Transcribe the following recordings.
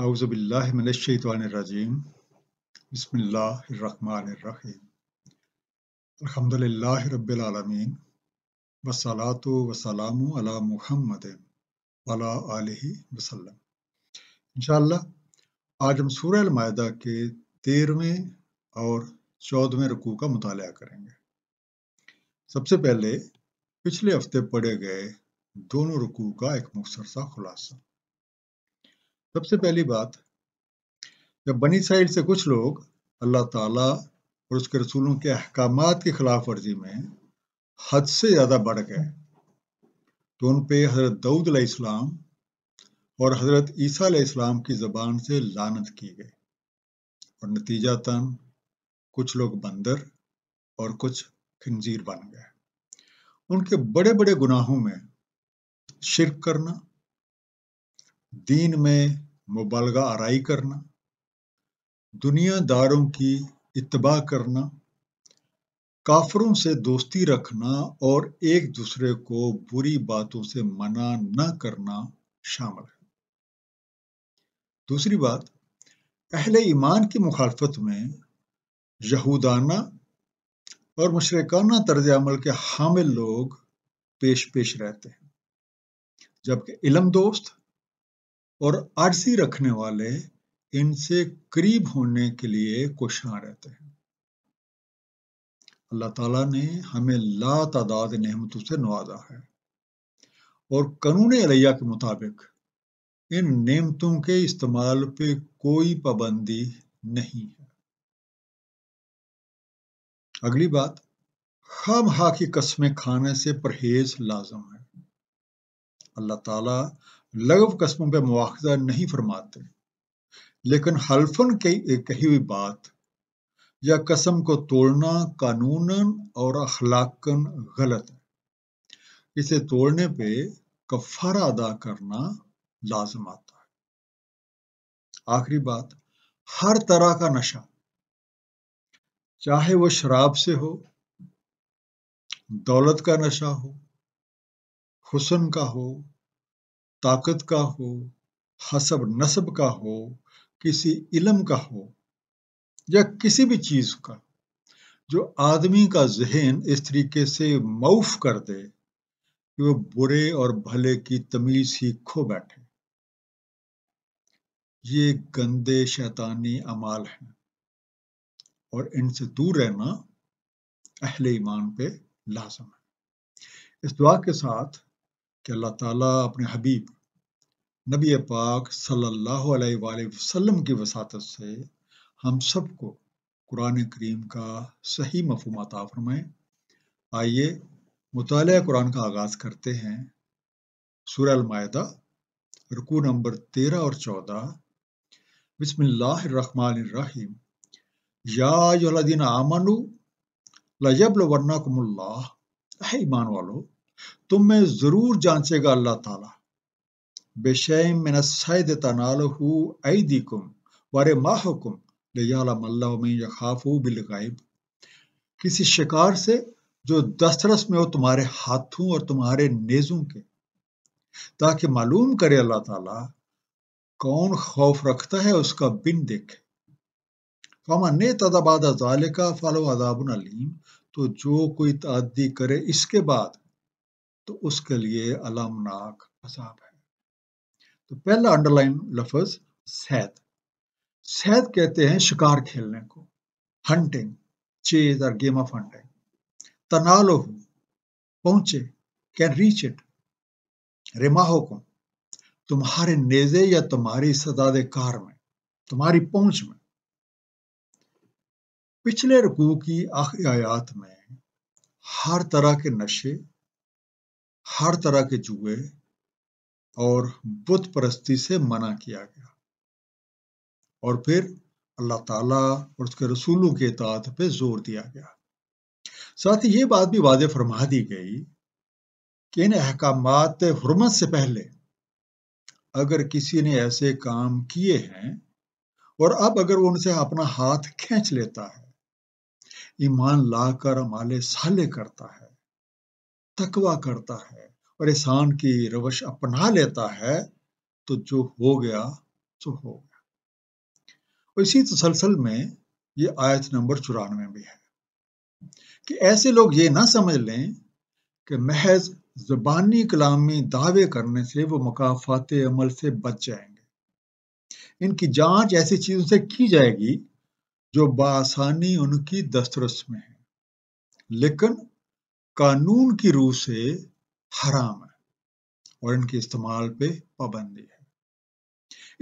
अलहमदिल्ला रबालमीन वसलात वसलाम अला आज हम सूर्य मायदा के तेरहवें और चौदहवें रकू का मुताल करेंगे सबसे पहले पिछले हफ्ते पढ़े गए दोनों रकू का एक मुखसर सा खुलासा सबसे पहली बात जब बनी साइड से कुछ लोग अल्लाह ताला और उसके रसूलों के अहकाम की खिलाफ वर्जी में हद से ज़्यादा बढ़ गए तो उन पर हज़रत दाऊद इस्लाम और हज़रत ईसा इस्लाम की ज़बान से लानत की गई और नतीजा तन कुछ लोग बंदर और कुछ खंजीर बन गए उनके बड़े बड़े गुनाहों में शिरक करना दीन में मुबालगा आरई करना दुनियादारों की इतबा करना काफरों से दोस्ती रखना और एक दूसरे को बुरी बातों से मना न करना शामिल है दूसरी बात अहले ईमान की मुखालफत में यहूदाना और मुशरकाना तर्ज अमल के हामिल लोग पेश पेश रहते हैं जबकि इलम दोस्त और आरसी रखने वाले इनसे करीब होने के लिए कोशां रहते हैं अल्लाह ताला ने हमें ला तादाद नहमतों से नवाजा है और कानून अलैया के मुताबिक इन नेमतों के इस्तेमाल पे कोई पाबंदी नहीं है अगली बात खाम हा की कस्में खाने से परहेज लाजम है अल्लाह ताला लगभ कस्मों पर मुआवजा नहीं फरमाते लेकिन हल्फन की कही हुई बात या कसम को तोड़ना कानूनन और अखलाकन गलत है इसे तोड़ने पे कफारा अदा करना लाजम आता है आखिरी बात हर तरह का नशा चाहे वो शराब से हो दौलत का नशा हो हुसन का हो ताकत का हो हसब नसब का हो किसी इलम का हो या किसी भी चीज का जो आदमी का जहन इस तरीके से मऊफ कर दे कि वो बुरे और भले की तमीज ही खो बैठे ये गंदे शैतानी अमाल हैं और इनसे दूर रहना अहले ईमान पे लाजम है इस दुआ के साथ कि अल्लाह ताला अपने हबीब नबी पाक सल्लल्लाहु अलैहि वसल्लम की वसात से हम सबको कुरान करीम का सही मफहम अता फरमाएँ आइए मुताल कुरान का आगाज़ करते हैं सुरलमायदा रुकू नंबर तेरह और चौदह बिसमीम यादीन आमनु लजब वर्ना कुमल्ला ईमान वालों तुम्हें ज़रूर जांचेगा अल्लाह ताला बेशैम मिन सैद तनालहु ऐदीकुम वारे माहुकुम लियालम अल्लाह मिन यखाफू बिल गाइब किसी शिकार से जो दस्तरस में हो तुम्हारे हाथों और तुम्हारे नेजों के ताकि मालूम करे अल्लाह ताला कौन खौफ रखता है उसका बिन देखे फमा ने तदाबाद जालिका फलो अदाबन अलीम तो जो कोई तादी करे इसके बाद तो उसके लिए अलमनाक असाब है तो पहला अंडरलाइन लफज सैद सैद कहते हैं शिकार खेलने को हंटिंग चेज और गेम ऑफ हंटिंग तनालो पहुंचे कैन रीच इट रेमाहो को तुम्हारे नेजे या तुम्हारी सदादे कार में तुम्हारी पहुंच में पिछले रुकू की आखिरी आयात में हर तरह के नशे हर तरह के जुए और बुत परस्ती से मना किया गया और फिर अल्लाह ताला और उसके रसूलों के इतात पे जोर दिया गया साथ ही ये बात भी वादे फरमा दी गई कि इन अहकाम हरमत से पहले अगर किसी ने ऐसे काम किए हैं और अब अगर वो उनसे अपना हाथ खींच लेता है ईमान लाकर अमाले साले करता है तकवा करता है और एहसान की रवश अपना लेता है तो जो हो गया सो हो गया और इसी तसलसल में ये आयत नंबर चौरानवे भी है कि ऐसे लोग ये ना समझ लें कि महज जबानी कलामी दावे करने से वो मकाफात अमल से बच जाएंगे इनकी जांच ऐसी चीज़ों से की जाएगी जो बासानी उनकी दस्तरस में है लेकिन कानून की रूह से हराम है और इनके इस्तेमाल पे पाबंदी है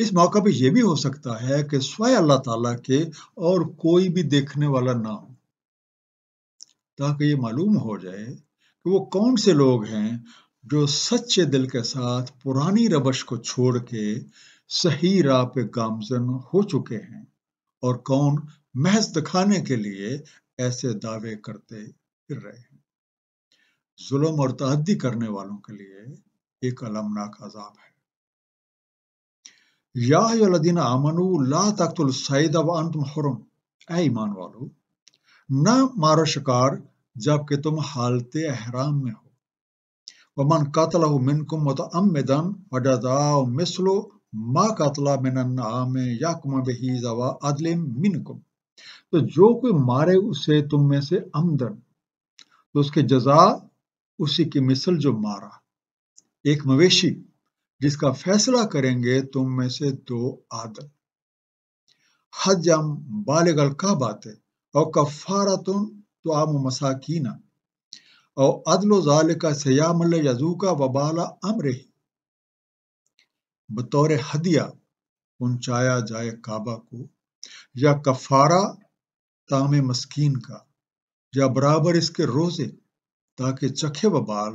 इस मौका पे यह भी हो सकता है कि स्वयं अल्लाह ताला के और कोई भी देखने वाला ना हो ताकि ये मालूम हो जाए कि वो कौन से लोग हैं जो सच्चे दिल के साथ पुरानी रबश को छोड़ के सही राह पे गामजन हो चुके हैं और कौन महज दिखाने के लिए ऐसे दावे करते फिर रहे हैं जुलम और तहदी करने वालों के लिए एक अलमनाक अजाब है यादीन आमनु ला तख्तुल सईद अब अंत मुहरम ऐ ईमान वालो न मारो शिकार जबकि तुम हालत अहराम में हो वमन कतल मिनकुम मतअमदन वजदा मिसलो मा कतला आम या कुम बही जवा अदलिम मिनकुम तो जो कोई मारे उसे तुम में से अमदन तो उसके जजा उसी की मिसल जो मारा एक मवेशी जिसका फैसला करेंगे तुम में से दो आदल हजम बालगल का बात है और कफारा तुम तो आम मसाकीना और अदलो जाल का सयामल यजू का वबाला अमर ही बतौर हदिया पहुंचाया जाए काबा को या कफारा ताम मस्कीन का या बराबर इसके रोजे ताकि चखे बबाल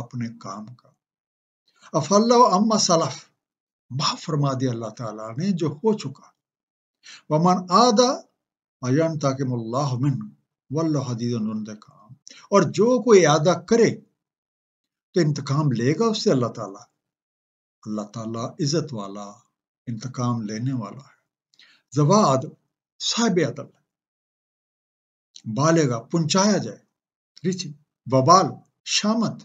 अपने काम का अफल्ला अम्मा सलफ माफ फरमा दिया अल्लाह ताला ने जो हो चुका वमन आदा अयन ताकि मुल्लाहमिन मिन वल्लादीद काम और जो कोई आदा करे तो इंतकाम लेगा उससे अल्लाह ताला अल्लाह ताला इज्जत वाला इंतकाम लेने वाला है जवाद साहिब अदब बालेगा पुंचाया जाए रिचिंग वबाल शामत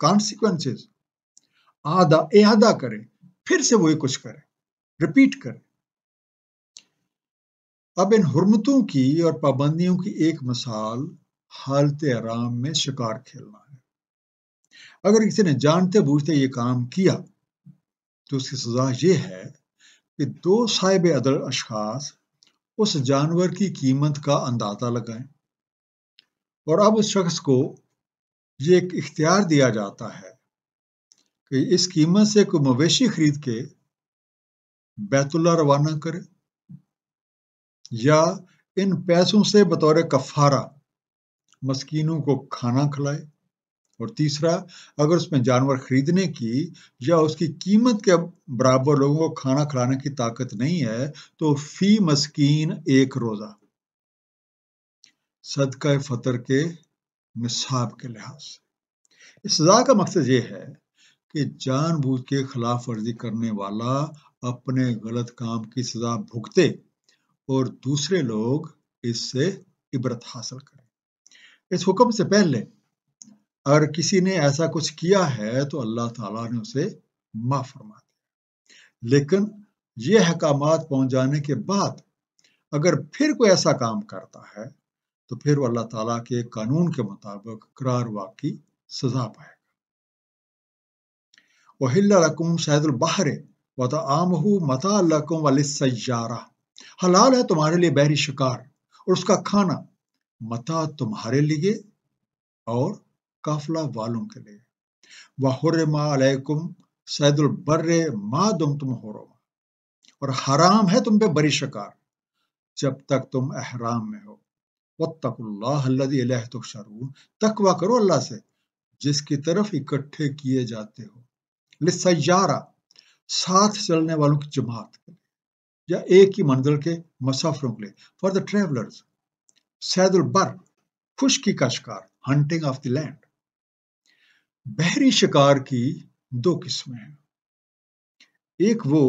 कॉन्सिक्वेंसेस आदा एहदा करे फिर से वही कुछ करें रिपीट करें अब इन हरमतों की और पाबंदियों की एक मिसाल हालत आराम में शिकार खेलना है अगर किसी ने जानते बूझते ये काम किया तो उसकी सजा ये है कि दो साहिब अदल अशास उस जानवर की कीमत का अंदाजा लगाएं और अब उस शख्स को ये एक इख्तियार दिया जाता है कि इस कीमत से कोई मवेशी खरीद के बैतुल्ला रवाना करे या इन पैसों से बतौर कफारा मस्कीनों को खाना खिलाए और तीसरा अगर उसमें जानवर खरीदने की या उसकी कीमत के बराबर लोगों को खाना खिलाने की ताकत नहीं है तो फी मस्कीन एक रोज़ा सदका फतर के निसाब के लिहाज से इस सजा का मकसद ये है कि जानबूझ के खिलाफ वर्जी करने वाला अपने गलत काम की सजा भुगते और दूसरे लोग इससे इबरत हासिल करें इस हुक्म से पहले अगर किसी ने ऐसा कुछ किया है तो अल्लाह ताला ने उसे माफ फरमा दिया लेकिन ये अहकाम जाने के बाद अगर फिर कोई ऐसा काम करता है तो फिर वो अल्लाह ताला के कानून के मुताबिक करार वाक की सजा पाएगा वहिल्लकुम सैदुलबाहर व तो आमहू मतालकुम वलिसजारा हलाल है तुम्हारे लिए बहरी शिकार और उसका खाना मता तुम्हारे लिए और काफला वालों के लिए सैदुल सैदुलबर्र मा दुम तुम हो और हराम है तुम पे बरी शिकार जब तक तुम अहराम में हो वत्तकुल्लाहल्लाशरू तकवा करो अल्लाह से जिसकी तरफ इकट्ठे किए जाते हो लिसारा साथ चलने वालों की जमात के लिए या एक ही मंजिल के मुसाफरों के लिए फॉर द ट्रेवलर्स सैदुल बर खुशकी का शिकार हंटिंग ऑफ द लैंड बहरी शिकार की दो किस्में हैं एक वो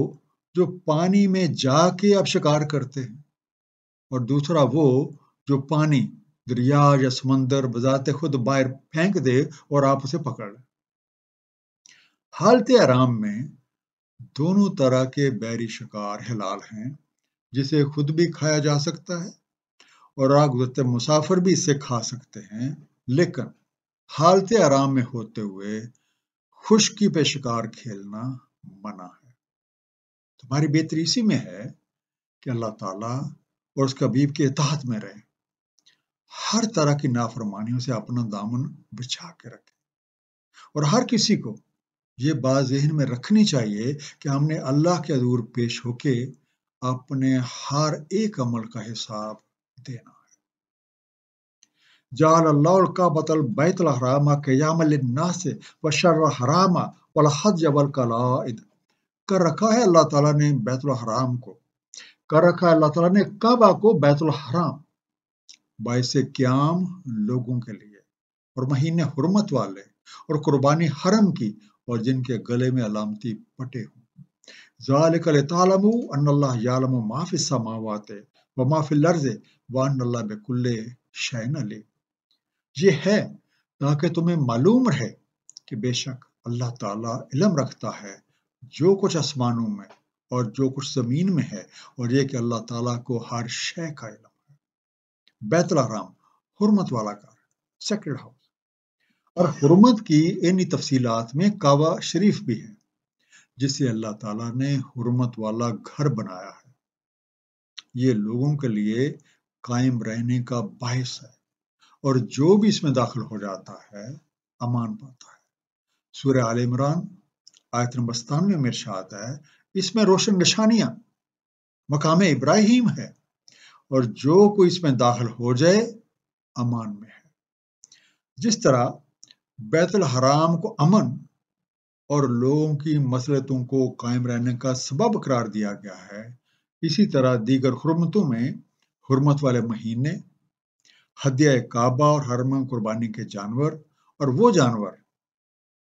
जो पानी में जाके आप शिकार करते हैं और दूसरा वो जो पानी दरिया या समंदर बजाते खुद बाहर फेंक दे और आप उसे पकड़ हालत आराम में दोनों तरह के बैरी शिकार हिलाल हैं जिसे खुद भी खाया जा सकता है और गुजरते मुसाफिर भी इसे खा सकते हैं लेकिन हालत आराम में होते हुए खुशकी पे शिकार खेलना मना है तुम्हारी बेहतरी इसी में है कि अल्लाह ताला और उसके अबीब के इतहात में रहें हर तरह की नाफरमानियों से अपना दामन बिछा के रखे और हर किसी को ये बात जहन में रखनी चाहिए कि हमने अल्लाह के अधूर पेश होके अपने हर एक अमल का हिसाब देना है जाल अल्लाह कर रखा है अल्लाह ताला ने बैतुल हराम को कर रखा है अल्लाह ताला ने कबा को बैतुल हराम बायस क्याम लोगों के लिए और महीने हरमत वाले और कुर्बानी हरम की और जिनके गले में अलामती पटे हों माफि व माफिल लर्जे बेकुल्ले शैन ये है ताकि तुम्हें मालूम रहे कि बेशक अल्लाह ताला इलम रखता है जो कुछ आसमानों में और जो कुछ ज़मीन में है और ये कि अल्लाह ताला को हर शय का इलम बैतलाराम हरमत वाला कार सेक्रेड हाउस और हरमत की इन तफसीलात में कावा शरीफ भी है जिसे अल्लाह ताला ने हरमत वाला घर बनाया है ये लोगों के लिए कायम रहने का बायस है और जो भी इसमें दाखिल हो जाता है अमान पाता है सूर्य आल इमरान आयत नंबर सतानवे में आता है इसमें रोशन निशानियां मकाम इब्राहिम है और जो कोई इसमें दाखिल हो जाए अमान में है जिस तरह बैतुल हराम को अमन और लोगों की मसलतों को कायम रहने का सबब करार दिया गया है इसी तरह दीगर हरमतों में हरमत वाले महीने हदिया काबा और हरम कुर्बानी के जानवर और वो जानवर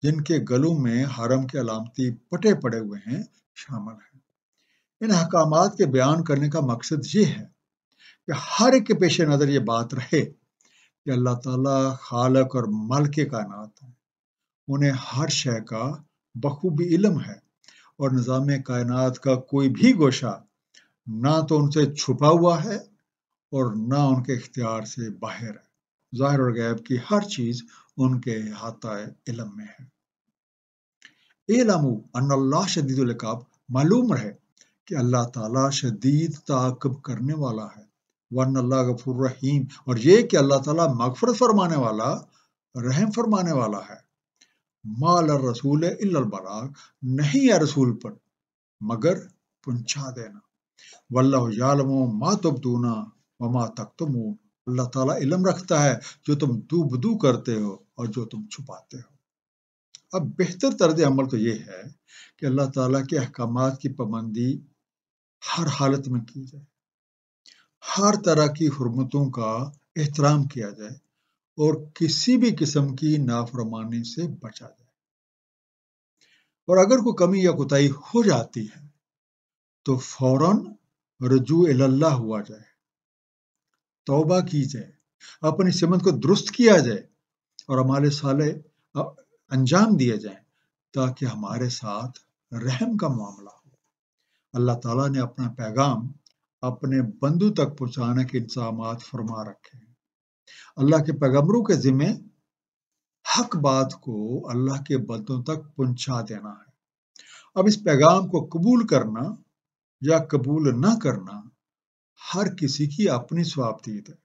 जिनके गलों में हरम के अलामती पटे पड़े हुए हैं शामिल हैं इन अहकाम के बयान करने का मकसद ये है कि हर एक के पेश नज़र ये बात रहे कि अल्लाह ताला खालक और का नात है उन्हें हर शय का बखूबी इलम है और निज़ाम कायनात का कोई भी गोशा ना तो उनसे छुपा हुआ है और ना उनके इख्तियार से बाहर है ज़ाहिर और गैब की हर चीज़ उनके हाथा इलम में है एलमू अन्ला शदीदुल्काब मालूम रहे कि अल्लाह ताला शदीद ताकब करने वाला है वन अल्लाह गफूर रहीम और ये कि अल्लाह ताला मगफरत फरमाने वाला रहम फरमाने वाला है माल रसूल बलाग नहीं है रसूल पर मगर पहुंचा देना वल्लामो मा तबदूना व मा तक तुम अल्लाह ताला इलम रखता है जो तुम दूब दू करते हो और जो तुम छुपाते हो अब बेहतर तर्ज अमल तो ये है कि अल्लाह ताला के अहकाम की पाबंदी हर हालत में की जाए हर तरह की हरमतों का एहतराम किया जाए और किसी भी किस्म की नाफरमानी से बचा जाए और अगर कोई कमी या कोताही हो जाती है तो फौरन रजू अल्लाह हुआ जाए तौबा की जाए अपनी सिमत को दुरुस्त किया जाए और हमारे साले अंजाम दिए जाए ताकि हमारे साथ रहम का मामला हो अल्लाह ताला ने अपना पैगाम अपने बंधु तक पहुंचाने के इंतजाम फरमा रखे हैं अल्लाह के पैगम्बरों के जिम्मे हक बात को अल्लाह के बंदों तक पहुंचा देना है अब इस पैगाम को कबूल करना या कबूल न करना हर किसी की अपनी स्वाबदीद है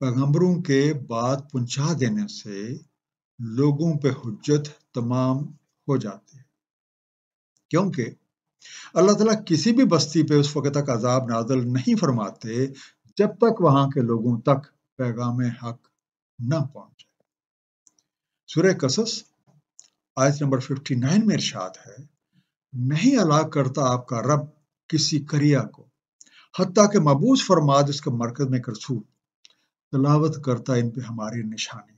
पैगम्बरों के बात पहुंचा देने से लोगों पे हजत तमाम हो जाती है क्योंकि अल्लाह ताला किसी भी बस्ती पे उस वक्त तक अजाब नाजल नहीं फरमाते जब तक वहां के लोगों तक पैगाम हक न पहुँच जाए कसस आयत नंबर 59 में इरशाद है नहीं अलाक करता आपका रब किसी करिया को हती के मबूज फरमाद उसके मरकज में करसू तलावत करता इन पे हमारी निशानी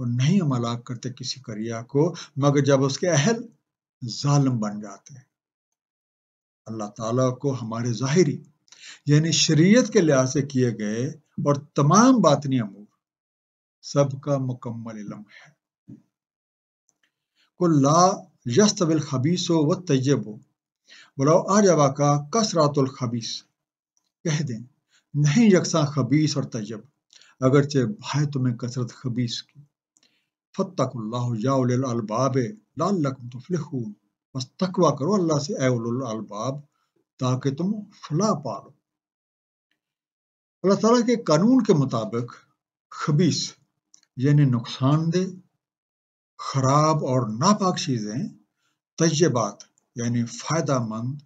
और नहीं हम अलाक करते किसी करिया को मगर जब उसके अहल जालम बन जाते हैं अल्लाह ताला को हमारे ज़ाहिरी यानी शरीयत के लिहाज से किए गए और तमाम बातनी अमूर सबका मुकम्मल इलम है को ला यस्तबिल खबीस हो व तयब हो आ जावा का कसरातुल खबीस कह दें नहीं यकसा खबीस और तयब अगरचे भाई तुम्हें कसरत खबीस की फ़तकुल्लाह याबाब लाल तुफलिहून बस तकवा करो अल्लाह से अलबाब ताकि तुम फला पा लो अल्लाह तला के कानून के मुताबिक खबीस यानी नुकसानदेह खराब और नापाक चीज़ें तयबात यानी फ़ायदा मंद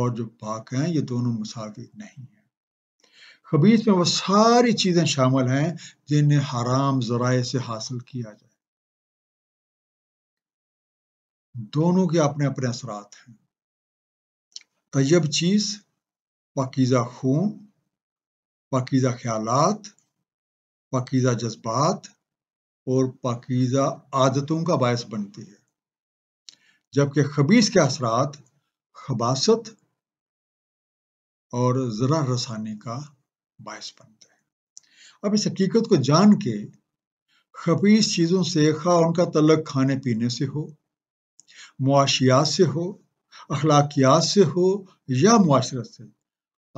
और जो पाक हैं ये दोनों मुसाफी नहीं हैं खबीस में वो सारी चीज़ें शामिल हैं जिन्हें हराम जराए से हासिल किया जाए दोनों के अपने अपने असरात हैं तयब चीज़ पकीजा खून पकीजा ख्याल पकीजा जज्बात और पकीजा आदतों का बायस बनती है जबकि खबीस के असरात खबासत और ज़रा रसानी का बायस बनते हैं अब इस हकीकत को जान के खबीस चीज़ों से खा उनका तलक खाने पीने से हो मुआशियात से हो अखलाकियात से हो या मुआशरत से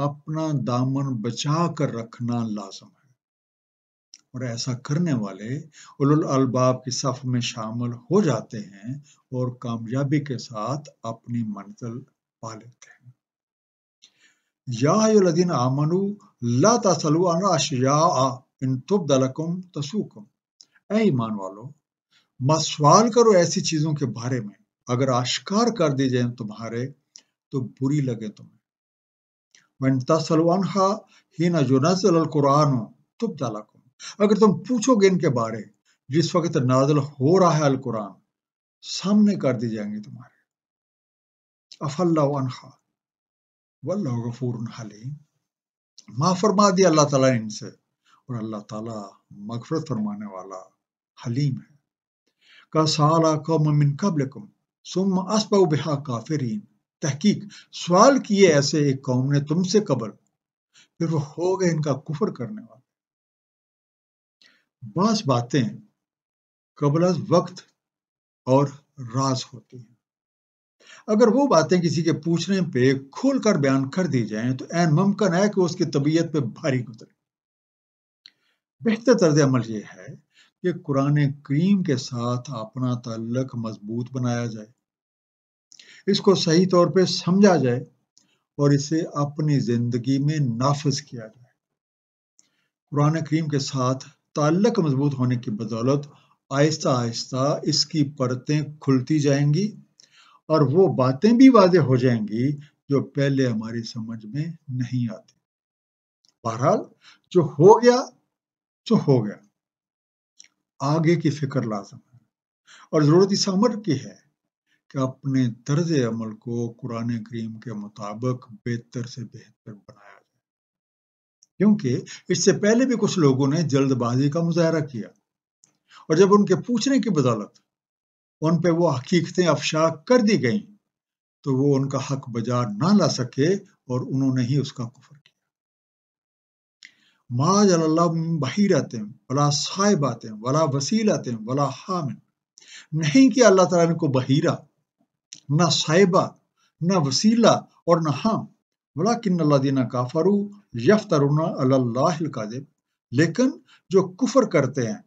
अपना दामन बचा कर रखना लाजम है और ऐसा करने वाले उलुल अलबाब की सफ में शामिल हो जाते हैं और कामयाबी के साथ अपनी मंजिल पा लेते हैं यादीन आमनु ला तसलुआशिया इन तुबदलकुम तसुकुम ऐ ईमान वालो मत सवाल करो ऐसी चीज़ों के बारे में अगर आश्कार कर दी जाए तुम्हारे तो बुरी लगे तुम्हें वन तसलवान हा ही ना जो नजल अल कुरान हो तुम को अगर तुम पूछोगे इनके बारे जिस वक्त नाजल हो रहा है अल कुरान सामने कर दी जाएंगे तुम्हारे अफल्लाखा वल्लाह गफूर हलीम माँ फरमा दिया अल्लाह ताला इनसे और अल्लाह ताला मगफरत फरमाने वाला हलीम है का साला कौम मिन कबलकुम सुम असबा बिहा काफिरीन तहकीक सवाल किए ऐसे एक कौम ने तुमसे कबल फिर वो हो गए इनका कुफर करने वाले बस बातें कबल वक्त और राज होती हैं अगर वो बातें किसी के पूछने पे खोल कर बयान कर दी जाएं तो एन मुमकिन है कि उसकी तबीयत पे भारी गुजरे बेहतर तर्ज अमल ये है कि कुरान करीम के साथ अपना तल्लक मजबूत बनाया जाए इसको सही तौर पे समझा जाए और इसे अपनी ज़िंदगी में नाफज किया जाए कुरान करीम के साथ ताल्लक मजबूत होने की बदौलत आहिस्ता आहिस्ता इसकी परतें खुलती जाएंगी और वो बातें भी वाजे हो जाएंगी जो पहले हमारी समझ में नहीं आती बहरहाल जो हो गया जो हो गया आगे की फिक्र लाजम है और ज़रूरत इस अमर की है कि अपने तर्ज अमल को कुरान करीम के मुताबिक बेहतर से बेहतर बनाया जाए क्योंकि इससे पहले भी कुछ लोगों ने जल्दबाजी का मुजाहरा किया और जब उनके पूछने की बदौलत उन पर वो हकीकतें अफशा कर दी गई तो वो उनका हक बजा ना ला सके और उन्होंने ही उसका कुफर किया माज बही आते हैं वला वसील वला हैं वला हामिन नहीं कि अल्लाह ताला ने को बहीरा ना साहिबा ना वसीला और ना हम वला किन्नदीना काफरू यफ्तरुना अल्लाहब लेकिन जो कुफर करते हैं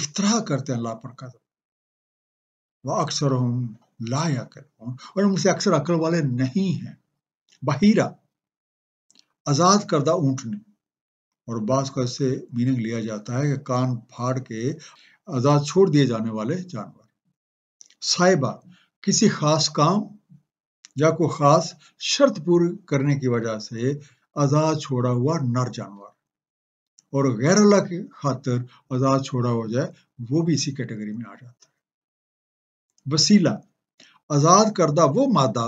इफ्तरा करते हैं अल्लाह पर कदम वह अक्सर हम ला या और उनसे अक्सर अकल वाले नहीं हैं बहीरा आज़ाद करदा ऊँटनी और बास का इससे मीनिंग लिया जाता है कि कान फाड़ के आज़ाद छोड़ दिए जाने वाले जानवर साहिबा किसी खास काम या कोई खास शर्त पूरी करने की वजह से आज़ाद छोड़ा हुआ नर जानवर और गैर अल्लाह के खातर आज़ाद छोड़ा हो जाए वो भी इसी कैटेगरी में आ जाता है वसीला आज़ाद करदा वो मादा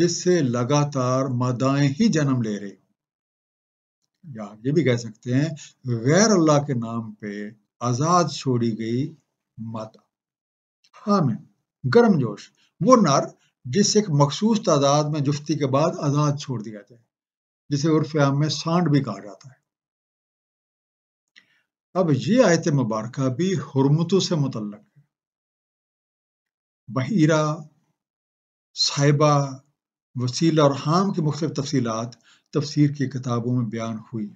जिससे लगातार मादाएं ही जन्म ले रही हो या ये भी कह सकते हैं गैर अल्लाह के नाम पे आज़ाद छोड़ी गई माता हाँ मैं गर्म जोश वो नर जिस एक मखसूस तादाद में जुफ्ती के बाद आज़ाद छोड़ दिया जाए जिसे उर्फ आम में सांड भी कहा जाता है अब ये आयत मुबारक भी हरमतों से मुतल है बहीरा साहिबा वसीला और हाम की मुख्त तफसीत तफसीर की किताबों में बयान हुई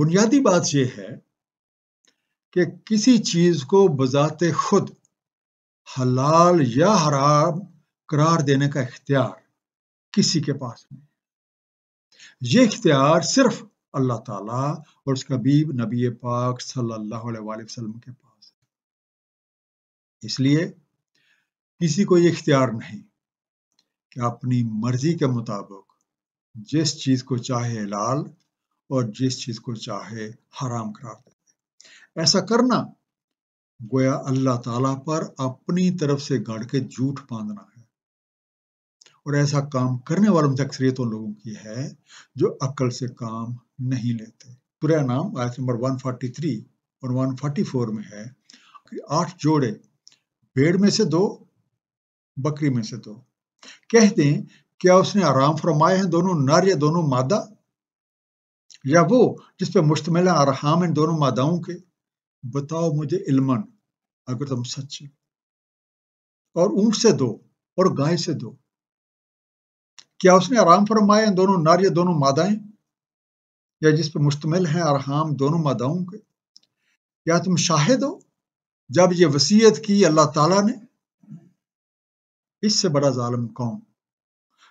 बुनियादी बात यह है कि किसी चीज़ को बजाते खुद हलाल या हराम करार देने का इख्तियार किसी के पास नहीं ये इख्तियार सिर्फ अल्लाह ताला और उसका बीब नबी पाक सल्लल्लाहु अलैहि वसल्लम के पास है इसलिए किसी को ये इख्तियार नहीं कि अपनी मर्जी के मुताबिक जिस चीज़ को चाहे हलाल और जिस चीज़ को चाहे हराम करार दे ऐसा करना गोया अल्लाह ताला पर अपनी तरफ से गाड़ के झूठ बांधना है और ऐसा काम करने वालों में अक्सरियत उन लोगों की है जो अक्ल से काम नहीं लेते पूरा नाम आयत नंबर 143 और 144 में है कि आठ जोड़े भेड़ में से दो बकरी में से दो कहते दें क्या उसने आराम फरमाए हैं दोनों नर या दोनों मादा या वो जिसपे मुश्तमिल है आराम इन दोनों मादाओं के बताओ मुझे इल्मन अगर तुम सच्चे और ऊंट से दो और गाय से दो क्या उसने आराम फरमाया इन दोनों नार्य दोनों मादाएं या जिस पर मुश्तमिल है आराम दोनों मादाओं के या तुम शाहिद हो जब ये वसीयत की अल्लाह ताला ने इससे बड़ा जालम कौन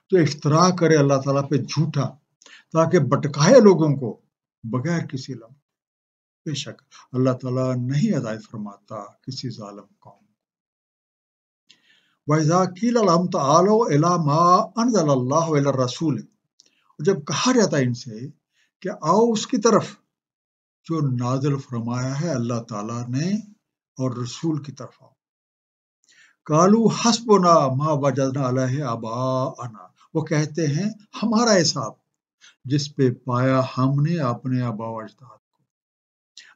तो इफ्तरा करे अल्लाह ताला पे झूठा ताकि भटकाए लोगों को बगैर किसी लम्हा बेशक अल्लाह ताला नहीं अदाय फरमाता किसी जालम कौम रसूल जब कहा जाता है इनसे कि आओ उसकी तरफ जो नाजल फरमाया है अल्लाह ताला ने और रसूल की तरफ आओ कालू हसबना मा वजना आबा वो कहते हैं हमारा हिसाब जिस पे पाया हमने अपने आबा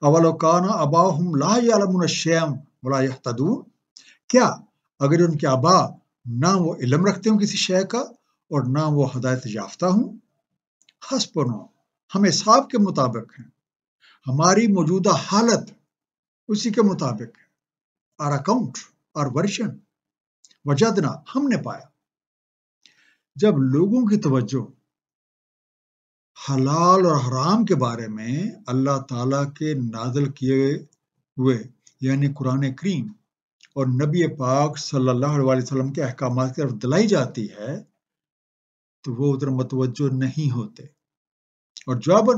अवलोकान अबा हम लामुन शैम वलातदून क्या अगर उनके अबा ना वो इलम रखते हूँ किसी शय का और ना वो हदायत याफ्ता हूँ हसपनो हम हिसाब के मुताबिक हैं हमारी मौजूदा हालत उसी के मुताबिक है आर अकाउंट आर वर्शन वजदना हमने पाया जब लोगों की तवज्जो हलाल और हराम के बारे में अल्लाह ताला के नाजल किए हुए यानी कुरान करीम और नबी पाक सल्लल्लाहु अलैहि वसल्लम के अहकाम की तरफ दिलाई जाती है तो वो उधर मतवजो नहीं होते और जब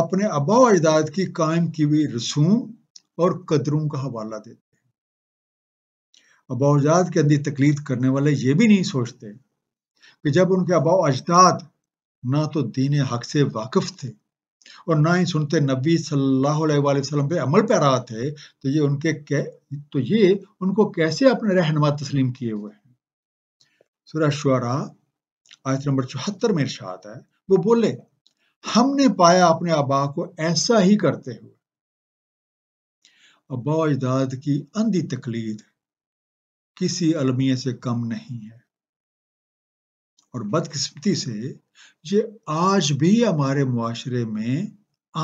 अपने अबाव अजदाद की कायम की हुई रसूम और कदरों का हवाला देते हैं अबा अजदाद के अंदर तकलीफ करने वाले ये भी नहीं सोचते कि जब उनके अबाव अजदाद ना तो दीन हक से वाकफ थे और ना ही सुनते नबी सल्लल्लाहु अलैहि वसल्लम पे अमल पैरा थे तो ये उनके कै, तो ये उनको कैसे अपने रहनमा तस्लीम किए हुए हैं सुरा शुरा आयत नंबर चौहत्तर में इर्शाद है वो बोले हमने पाया अपने अबा को ऐसा ही करते हुए अबा अजदाद की अंधी तकलीद किसी अलमिया से कम नहीं है और बदकिस्मती से ये आज भी हमारे मुआरे में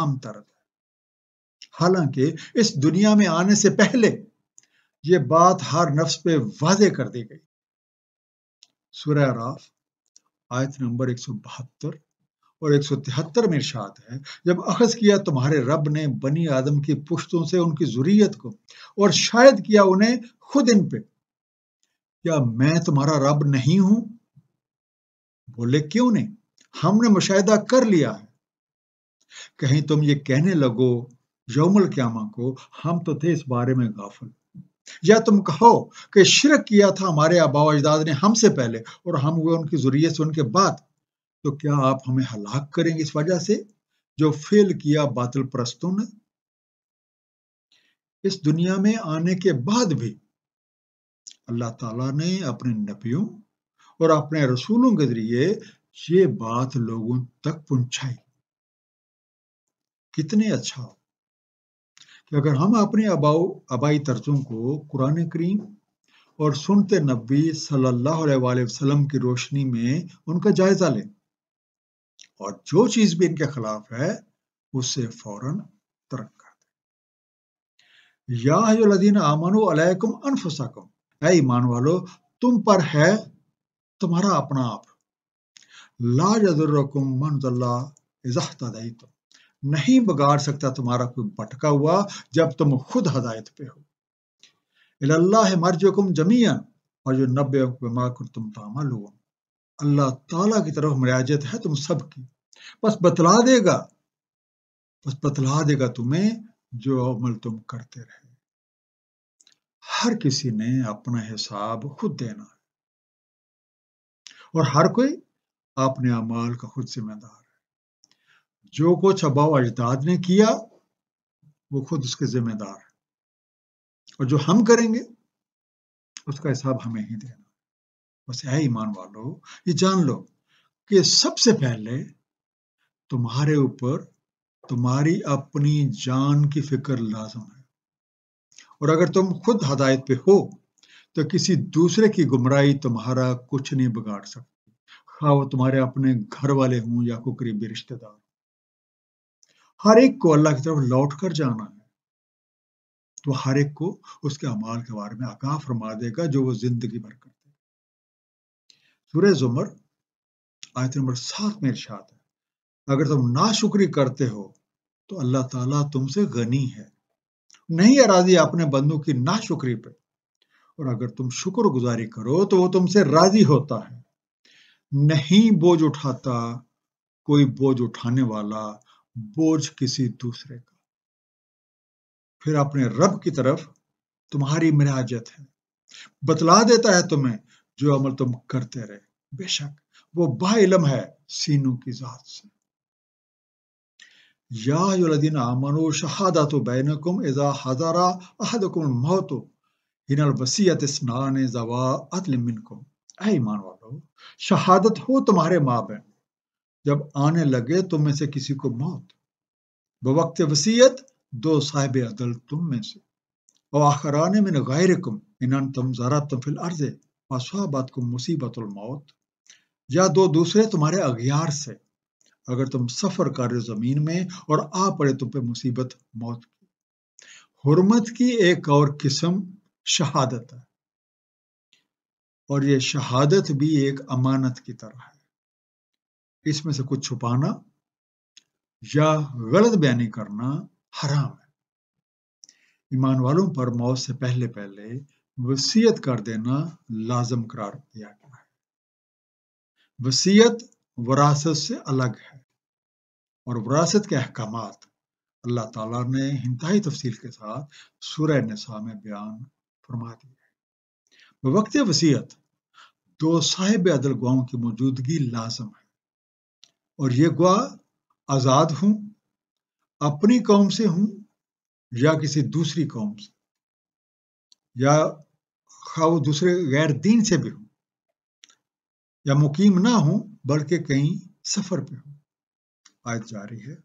आम तरफ है हालांकि इस दुनिया में आने से पहले ये बात हर नफ्स पे वाजे कर दी गई सुरह राफ आयत नंबर एक सौ बहत्तर और एक सौ तिहत्तर में इर्शाद है जब अखज किया तुम्हारे रब ने बनी आदम की पुश्तों से उनकी जुरीयत को और शायद किया उन्हें खुद इन पे क्या मैं तुम्हारा रब नहीं हूं बोले क्यों नहीं हमने मुशाह कर लिया है कहीं तुम ये कहने लगो यौमल क्यामा को हम तो थे इस बारे में गाफल या तुम कहो कि शिरक किया था हमारे आबाव अजदाद ने हमसे पहले और हम हुए उनकी जरूरीत से उनके बाद तो क्या आप हमें हलाक करेंगे इस वजह से जो फेल किया बातल प्रस्तों ने इस दुनिया में आने के बाद भी अल्लाह ताला ने अपने नबियों और अपने रसूलों के जरिए ये बात लोगों तक पहुंचाई कितने अच्छा हो कि अगर हम अपने अबाऊ अबाई तर्जों को कुरान करीम और सुनते नबी सल्लल्लाहु अलैहि वसल्लम की रोशनी में उनका जायजा लें और जो चीज भी इनके खिलाफ है उसे फौरन तर्क कर दें यादीन आमानो अलैकुम अनफुसाकुम ऐ ईमान वालो तुम पर है तुम्हारा अपना आप ला मन जल्ला नहीं बिगाड़ सकता तुम्हारा कोई भटका हुआ जब तुम खुद हदायत पे हो अल्लाह मरजुकुम और जो नब्बे तुम तामा लो अल्लाह ताला की तरफ मराजत है तुम सब की बस बतला देगा बस बतला देगा तुम्हें जो अमल तुम करते रहे हर किसी ने अपना हिसाब खुद देना है और हर कोई अपने अमाल का खुद जिम्मेदार है जो कुछ अबाव अजदाद ने किया वो खुद उसके जिम्मेदार है और जो हम करेंगे उसका हिसाब हमें ही देना बस है ईमान वालों ये जान लो कि सबसे पहले तुम्हारे ऊपर तुम्हारी अपनी जान की फिक्र लाजम है और अगर तुम खुद हदायत पे हो तो किसी दूसरे की गुमराही तुम्हारा कुछ नहीं बिगाड़ सकता खा हाँ, वो तुम्हारे अपने घर वाले हों या कोई करीबी रिश्तेदार हर एक को अल्लाह की तरफ लौट कर जाना है तो हर एक को उसके अमाल के बारे में आगाह फरमा देगा जो वो जिंदगी भर करते सूर्य जुमर आयत नंबर सात में इर्शाद है अगर तुम नाशुक्री करते हो तो अल्लाह ताला तुमसे गनी है नहीं राजी अपने बंदों की नाशुक्री पे और अगर तुम शुक्रगुजारी करो तो वो तुमसे राजी होता है नहीं बोझ उठाता कोई बोझ उठाने वाला बोझ किसी दूसरे का फिर अपने रब की तरफ तुम्हारी मिराजत है बतला देता है तुम्हें जो अमल तुम करते रहे बेशक वो बाइलम है सीनों की जात से लदीन आमनो शहादा तो बैनकुम एजा हजारा अहदकुम मौतो हिनल वसीयत स्नान जवा अतल ईमान वालों शहादत हो तुम्हारे माँ बहन जब आने लगे तुम तो में से किसी को मौत बवक्त वसीयत दो साहिब अदल तुम में से और आखरान मिन गैरकुम इनान तुम जरा तुम फिल अर्जे असहाबात को मौत या दो दूसरे तुम्हारे अगियार से अगर तुम सफर कर रहे हो जमीन में और आ पड़े तुम पे मुसीबत मौत की हुरमत की एक और किस्म शहादत है और ये शहादत भी एक अमानत की तरह है इसमें से कुछ छुपाना या गलत बयानी करना हराम है ईमान वालों पर मौत से पहले पहले वसीयत कर देना लाजम करार दिया गया है वसीयत वरासत से अलग है और वरासत के अहकाम अल्लाह ताला ने इंतहाई तफसील के साथ सूर्य नसा में बयान फरमा दिया वक्त वसीयत दो साहिब अदल गुआओं की मौजूदगी लाजम है और ये गुआ आज़ाद हूं अपनी कौम से हूं या किसी दूसरी कौम से या खा वो दूसरे गैर दीन से भी हूं या मुकीम ना हूं बल्कि कहीं सफ़र पे हूं आज जारी है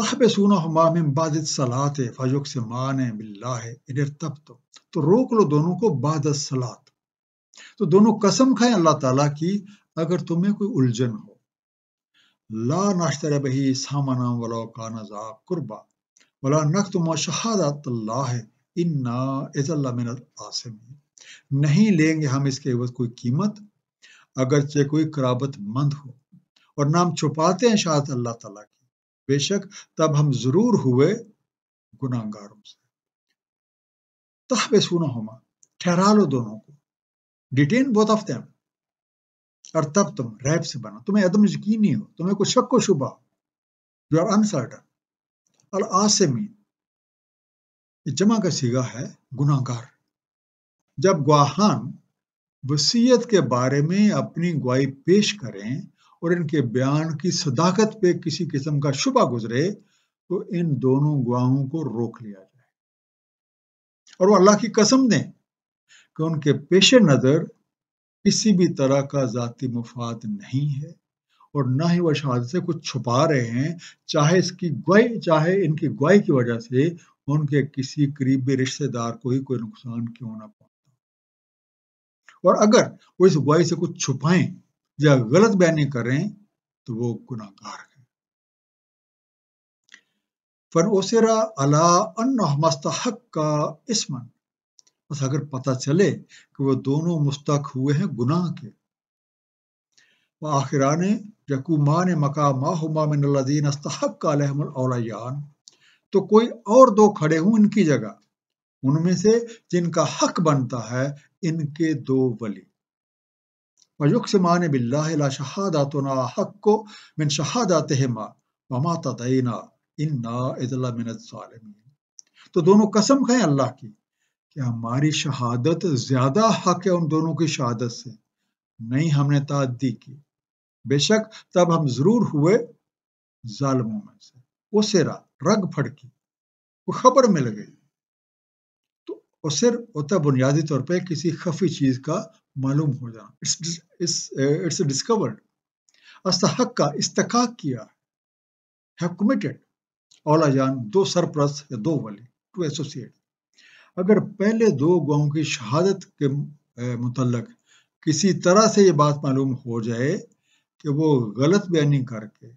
बाद सलात फ़जुक से मान है तब तो तो रोक लो दोनों को बाद सलात तो दोनों कसम खाएं अल्लाह ताला की अगर तुम्हें कोई उलझन हो ला नाश्तर बही सामाना वाला का नजा कुर्बा वाला नक तुम शहादत इन्ना आसम नहीं लेंगे हम इसके एवज कोई कीमत अगरचे कोई कराबत मंद हो और नाम छुपाते हैं शाहत अल्लाह ताला की बेशक तब हम जरूर हुए गुनागारों से तहबेसुना होमा ठहरा लो दोनों को डिटेन बोथ ऑफ देम और तब तुम रैप से बनो तुम्हें अदम यकीन नहीं हो तुम्हें कुछ शक को शुभा यू आर अनसर्टन और आज मीन जमा का सीगा है गुनागार जब गुआहान वसीयत के बारे में अपनी गुआई पेश करें और इनके बयान की सदाकत पे किसी किस्म का शुभा गुजरे तो इन दोनों गुआहों को रोक लिया जाए और वो अल्लाह की कसम दें कि उनके पेश नज़र किसी भी तरह का जाति मुफाद नहीं है और ना ही वह शहादत से कुछ छुपा रहे हैं चाहे इसकी गुआई चाहे इनकी गुआई की वजह से उनके किसी करीबी रिश्तेदार को ही कोई नुकसान क्यों ना पहुंचा और अगर वो इस गुआई से कुछ छुपाएं या गलत बयानी करें तो वो गुनाकार है फन ओसेरा अला अनमस्तहक का इसमन बस अगर पता चले कि वो दोनों मुस्तक हुए हैं गुनाह के आखिरा ने यकूमा ने मकामादीन अस्तहक का अलहमलान तो कोई और दो खड़े हूं इनकी जगह उनमें से जिनका हक बनता है इनके दो वली व युकसमान बिल्ला शहादातना हक को मिन शहादात वमा तदैना इन्ना मिनतमिन तो दोनों कसम खाएं अल्लाह की कि हमारी शहादत ज़्यादा हक है उन दोनों की शहादत से नहीं हमने तादी की बेशक तब हम ज़रूर हुए जालमों में से उसेरा रग फड़की वो खबर मिल गई तो उसे होता तो बुनियादी तौर पे किसी खफी चीज़ का मालूम हो जाना इट्स डिस्कवर्ड अस्तहक का इस्तकाक किया हैव कमिटेड औलाजान दो सरप्रस्त या दो वाले टू एसोसिएट अगर पहले दो गवाहों की शहादत के मुतलक किसी तरह से ये बात मालूम हो जाए कि वो गलत बयानी करके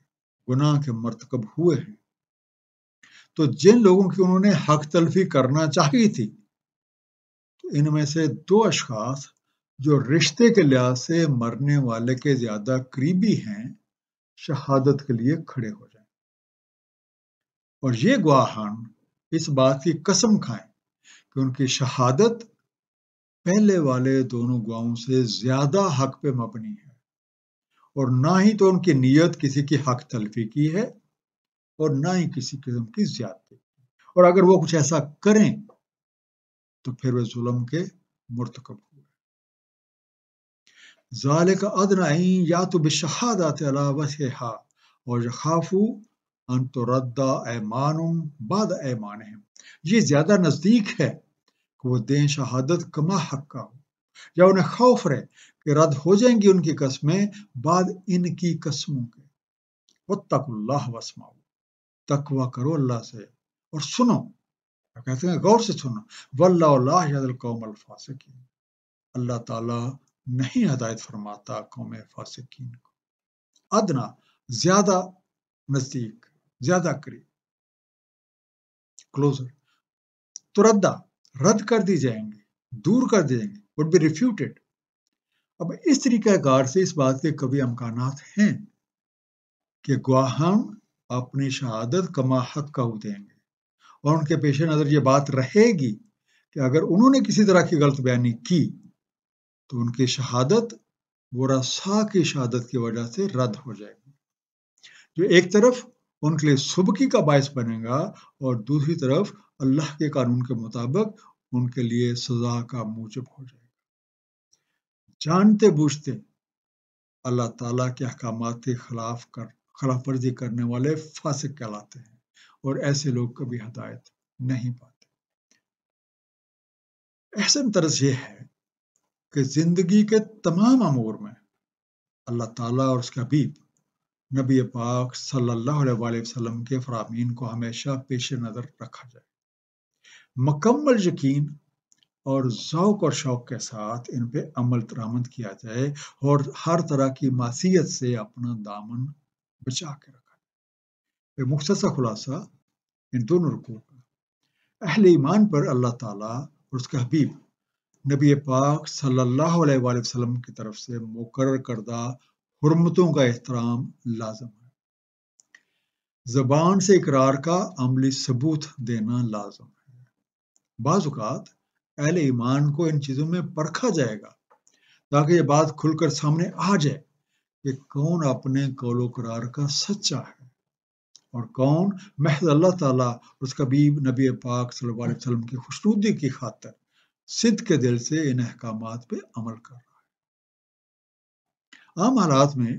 गुनाह के मरतकब हुए हैं तो जिन लोगों की उन्होंने हक तलफी करना चाहिए थी तो इनमें से दो अशखास जो रिश्ते के लिहाज से मरने वाले के ज्यादा करीबी हैं शहादत के लिए खड़े हो जाएं और ये गुआहान इस बात की कसम खाएं कि उनकी शहादत पहले वाले दोनों गुआओं से ज्यादा हक पे मबनी है और ना ही तो उनकी नीयत किसी की हक तलफी की है और ना ही किसी किस्म की ज्यादती और अगर वो कुछ ऐसा करें तो फिर वे जुलम के मुर्तकब हो ज़ाल का अदनाइन या तो बशहादत अलावसहा और यखाफू अनतरदा ऐमान बाद ऐमान है ये ज़्यादा नज़दीक है कि वो दें शहादत कमा हक का हो या उन्हें खौफ रहे कि रद्द हो जाएंगी उनकी कस्में बाद इनकी कस्मों के वह तकल्ला वसमाओ तकवा करो अल्लाह से और सुनो कहते हैं गौर से सुनो वल्ला कौम अल्फासिक अल्लाह ताला नहीं हदायत फरमाता कौम फासिकीन को अदना ज्यादा नजदीक ज्यादा करीब क्लोजर तो रद्दा रद्द कर दी जाएंगे दूर कर देंगे वुड बी रिफ्यूटेड अब इस तरीक़ाकार से इस बात के कभी अमकान हैं कि गुआहम अपनी शहादत कमाहत का देंगे और उनके पेश नज़र ये बात रहेगी कि अगर उन्होंने किसी तरह की गलत बयानी की तो उनकी शहादत वरासा की शहादत की वजह से रद्द हो जाएगी जो एक तरफ उनके लिए सुबकी का बायस बनेगा और दूसरी तरफ अल्लाह के कानून के मुताबिक उनके लिए सजा का मूजब हो जाएगा जानते बूझते अल्लाह ताला के अहकाम के खिलाफ कर खिलाफ वर्जी करने वाले फासिक कहलाते हैं और ऐसे लोग कभी हदायत नहीं पाते अहसन तरज यह है कि ज़िंदगी के तमाम अमूर में अल्लाह ताला और उसके हबीब नबी पाक सल्लल्लाहु अलैहि वसल्लम के फरामीन को हमेशा पेश नज़र रखा जाए मकम्मल यकीन और शौक और शौक़ के साथ इन पे अमल दरामद किया जाए और हर तरह की मासीत से अपना दामन बचा के रखा जाए मुख्तसा खुलासा इन दोनों रुकों का अहल ईमान पर अल्लाह ताला और उसका हबीब नबी पाक सल्लल्लाहु अलैहि वसल्लम की तरफ से मुकर करदा हरमतों का एहतराम लाजम है जबान से इकरार का अमली सबूत देना लाजम है बाजुकात अहले ईमान को इन चीज़ों में परखा जाएगा ताकि ये बात खुलकर सामने आ जाए कि कौन अपने कौलो करार का सच्चा है और कौन महज अल्लाह ताला उसका बीब नबी पाक सल्लल्लाहु अलैहि वसल्लम की खुशनुदी की खातर सिद्ध के दिल से इन अहकाम पे अमल कर रहा है आम हालात में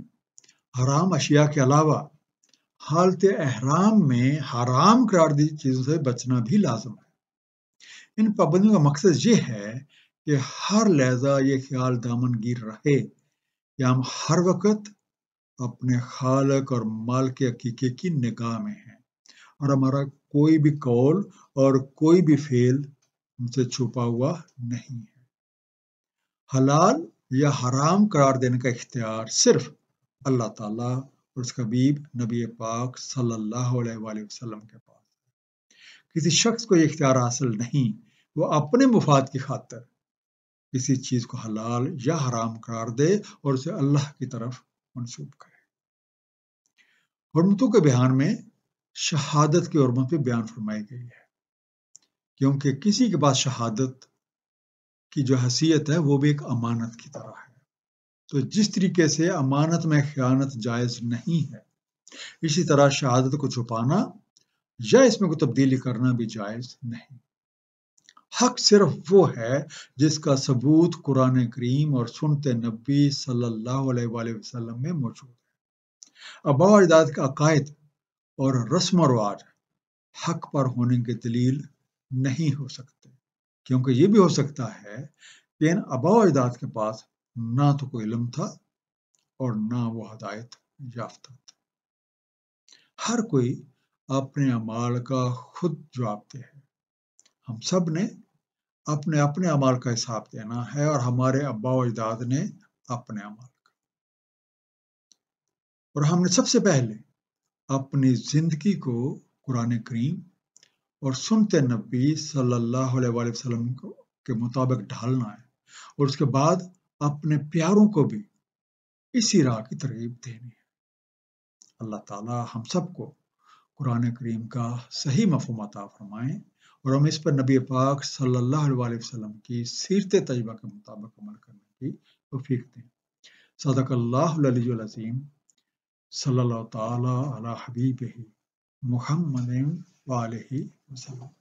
हराम अशिया के अलावा हालत अहराम में हराम करार दी चीज़ों से बचना भी लाजम है इन पाबंदियों का मकसद ये है कि हर लहजा ये ख्याल गिर रहे कि हम हर वक्त अपने खालक और माल के हकीके की निगाह में हैं और हमारा कोई भी कौल और कोई भी फेल उनसे छुपा हुआ नहीं है हलाल या हराम करार देने का इख्तियार सिर्फ अल्लाह ताला और उसका बीब नबी पाक सल्लल्लाहु अलैहि वसल्लम के पास किसी शख्स को ये इख्तियार हासिल नहीं वो अपने मुफाद की खातर किसी चीज को हलाल या हराम करार दे और उसे अल्लाह की तरफ मनसूब करे हरमतों के बयान में शहादत की हरमत पर बयान फरमाई गई है क्योंकि किसी के पास शहादत की जो हसीयत है वो भी एक अमानत की तरह है तो जिस तरीके से अमानत में ख्यात जायज़ नहीं है इसी तरह शहादत को छुपाना या इसमें कोई तब्दीली करना भी जायज़ नहीं हक सिर्फ वो है जिसका सबूत कुरान करीम और सुनते नबी सल्लल्लाहु अलैहि वसल्लम में मौजूद है अबाजाद अजदाद का अकायद और रस्म रवाज हक पर होने की दलील नहीं हो सकते क्योंकि ये भी हो सकता है कि इन अबाव अजदाद के पास ना तो कोई इलम था और ना वो हदायत याफ्ता था हर कोई अपने अमाल का खुद दे है हम सब ने अपने अपने अमाल का हिसाब देना है और हमारे अबाव अजदाद ने अपने अमाल का और हमने सबसे पहले अपनी जिंदगी को कुरान करीम और सुनते नबी सल्लल्लाहु अलैहि वसल्लम के मुताबिक ढालना है और उसके बाद अपने प्यारों को भी इसी राह की तरगीब देनी है अल्लाह ताला हम सबको कुरान करीम का सही मफहम अता फरमाएं और हम इस पर नबी पाक सल्लल्लाहु अलैहि वसल्लम की सीरत तजबा के मुताबिक अमल करने की तोफीक दें सदकल्लाजीम सल्ला तला हबीब Muhammad ve aleyhi ve sellem.